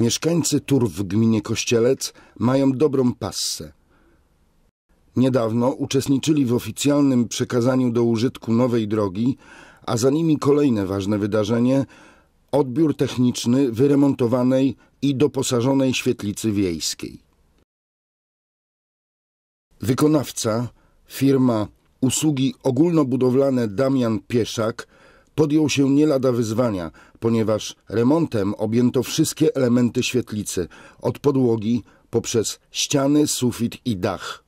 Mieszkańcy Tur w gminie Kościelec mają dobrą passę. Niedawno uczestniczyli w oficjalnym przekazaniu do użytku nowej drogi, a za nimi kolejne ważne wydarzenie odbiór techniczny wyremontowanej i doposażonej świetlicy wiejskiej. Wykonawca, firma Usługi Ogólnobudowlane Damian Pieszak podjął się nie lada wyzwania, ponieważ remontem objęto wszystkie elementy świetlicy, od podłogi poprzez ściany, sufit i dach.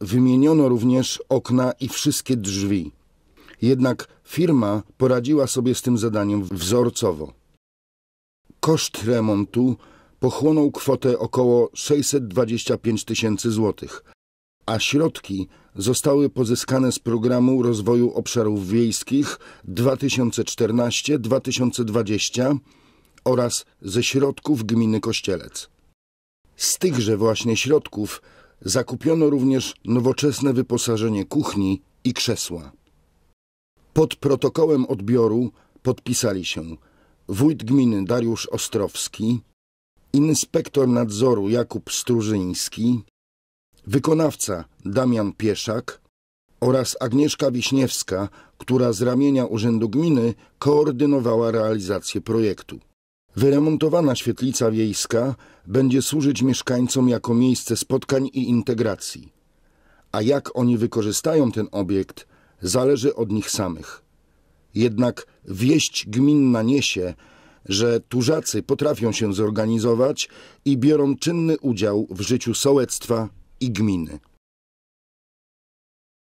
Wymieniono również okna i wszystkie drzwi. Jednak firma poradziła sobie z tym zadaniem wzorcowo. Koszt remontu pochłonął kwotę około 625 tysięcy złotych – a środki zostały pozyskane z Programu Rozwoju Obszarów Wiejskich 2014-2020 oraz ze środków gminy Kościelec. Z tychże właśnie środków zakupiono również nowoczesne wyposażenie kuchni i krzesła. Pod protokołem odbioru podpisali się wójt gminy Dariusz Ostrowski, inspektor nadzoru Jakub Strużyński, Wykonawca Damian Pieszak oraz Agnieszka Wiśniewska, która z ramienia Urzędu Gminy koordynowała realizację projektu. Wyremontowana świetlica wiejska będzie służyć mieszkańcom jako miejsce spotkań i integracji. A jak oni wykorzystają ten obiekt, zależy od nich samych. Jednak wieść gminna niesie, że turzacy potrafią się zorganizować i biorą czynny udział w życiu sołectwa i gminy.